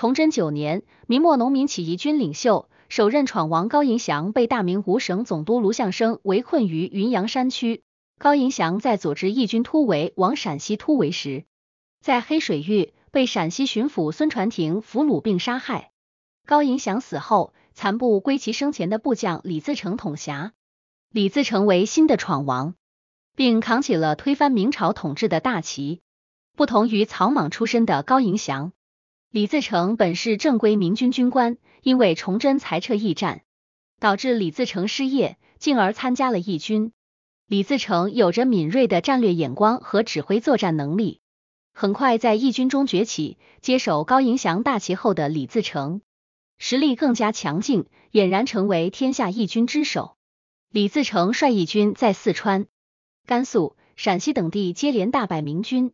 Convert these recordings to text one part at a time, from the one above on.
崇祯九年，明末农民起义军领袖、首任闯王高迎祥被大明五省总督卢象升围困于云阳山区。高迎祥在组织义军突围往陕西突围时，在黑水峪被陕西巡抚孙传庭俘虏并杀害。高迎祥死后，残部归其生前的部将李自成统辖，李自成为新的闯王，并扛起了推翻明朝统治的大旗。不同于草莽出身的高迎祥。李自成本是正规明军军官，因为崇祯裁撤驿站，导致李自成失业，进而参加了义军。李自成有着敏锐的战略眼光和指挥作战能力，很快在义军中崛起。接手高迎祥大旗后的李自成，实力更加强劲，俨然成为天下义军之首。李自成率义军在四川、甘肃、陕西等地接连大败明军。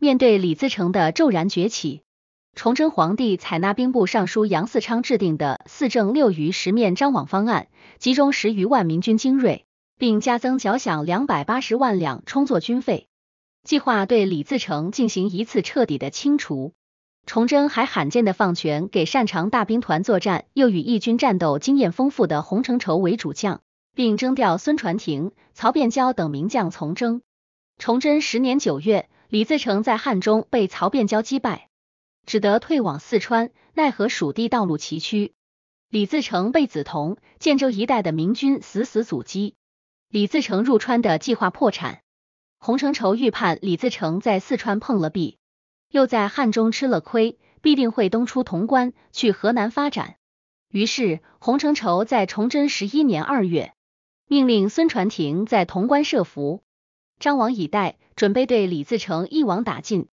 面对李自成的骤然崛起，崇祯皇帝采纳兵部尚书杨嗣昌制定的“四正六余十面张网”方案，集中十余万明军精锐，并加增缴饷两百八十万两充作军费，计划对李自成进行一次彻底的清除。崇祯还罕见的放权给擅长大兵团作战又与义军战斗经验丰富的洪承畴为主将，并征调孙传庭、曹变蛟等名将从征。崇祯十年九月，李自成在汉中被曹变蛟击败。只得退往四川，奈何蜀地道路崎岖，李自成被梓潼、建州一带的明军死死阻击，李自成入川的计划破产。洪承畴预判李自成在四川碰了壁，又在汉中吃了亏，必定会东出潼关，去河南发展。于是洪承畴在崇祯十一年二月，命令孙传庭在潼关设伏，张网以待，准备对李自成一网打尽。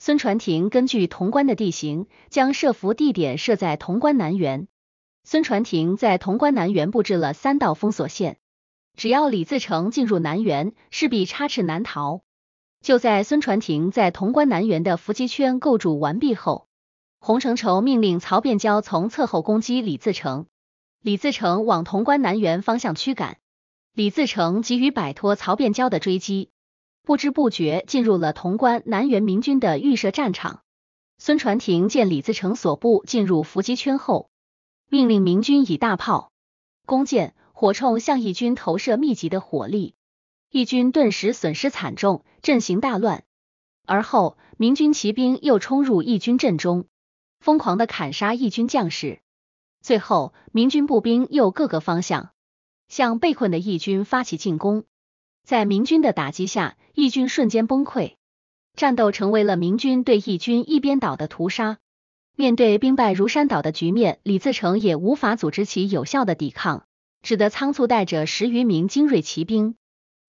孙传庭根据潼关的地形，将设伏地点设在潼关南原。孙传庭在潼关南原布置了三道封锁线，只要李自成进入南原，势必插翅难逃。就在孙传庭在潼关南原的伏击圈构筑完毕后，洪承畴命令曹变蛟从侧后攻击李自成。李自成往潼关南原方向驱赶，李自成急于摆脱曹变蛟的追击。不知不觉进入了潼关南元明军的预设战场。孙传庭见李自成所部进入伏击圈后，命令明军以大炮、弓箭、火铳向义军投射密集的火力，义军顿时损失惨重，阵型大乱。而后，明军骑兵又冲入义军阵中，疯狂的砍杀义军将士。最后，明军步兵又各个方向向被困的义军发起进攻。在明军的打击下，义军瞬间崩溃，战斗成为了明军对义军一边倒的屠杀。面对兵败如山倒的局面，李自成也无法组织起有效的抵抗，只得仓促带着十余名精锐骑兵，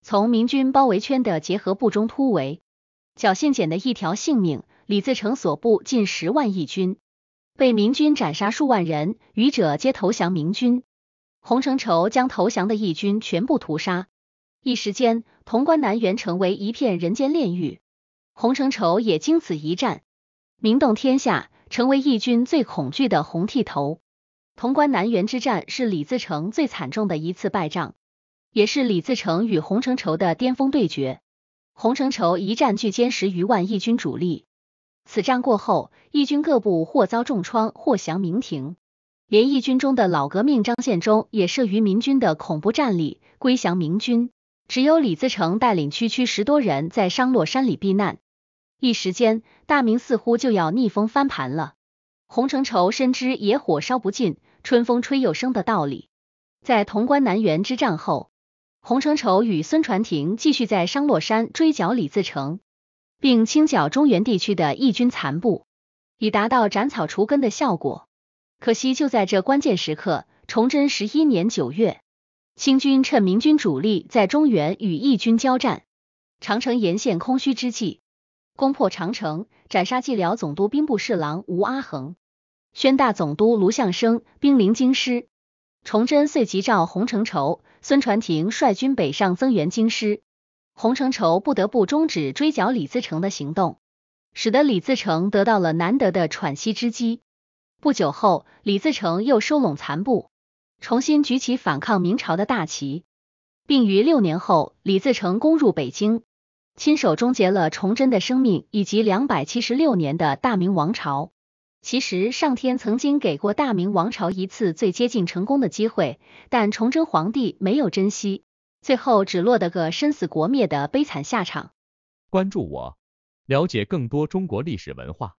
从明军包围圈的结合部中突围，侥幸捡的一条性命。李自成所部近十万义军被明军斩杀数万人，余者皆投降明军。洪承畴将投降的义军全部屠杀。一时间，潼关南原成为一片人间炼狱。洪承畴也经此一战，名动天下，成为义军最恐惧的“红剃头”。潼关南原之战是李自成最惨重的一次败仗，也是李自成与洪承畴的巅峰对决。洪承畴一战聚歼十余万义军主力，此战过后，义军各部或遭重创，或降明廷，连义军中的老革命张献忠也慑于明军的恐怖战力，归降明军。只有李自成带领区区十多人在商洛山里避难，一时间，大明似乎就要逆风翻盘了。洪承畴深知“野火烧不尽，春风吹又生”的道理，在潼关南园之战后，洪承畴与孙传庭继续在商洛山追剿李自成，并清剿中原地区的义军残部，以达到斩草除根的效果。可惜，就在这关键时刻，崇祯十一年九月。清军趁明军主力在中原与义军交战，长城沿线空虚之际，攻破长城，斩杀蓟辽总督兵部侍郎吴阿衡、宣大总督卢象升，兵临京师。崇祯遂急召洪承畴、孙传庭率军北上增援京师，洪承畴不得不终止追剿李自成的行动，使得李自成得到了难得的喘息之机。不久后，李自成又收拢残部。重新举起反抗明朝的大旗，并于六年后，李自成攻入北京，亲手终结了崇祯的生命以及两百七十六年的大明王朝。其实上天曾经给过大明王朝一次最接近成功的机会，但崇祯皇帝没有珍惜，最后只落得个身死国灭的悲惨下场。关注我，了解更多中国历史文化。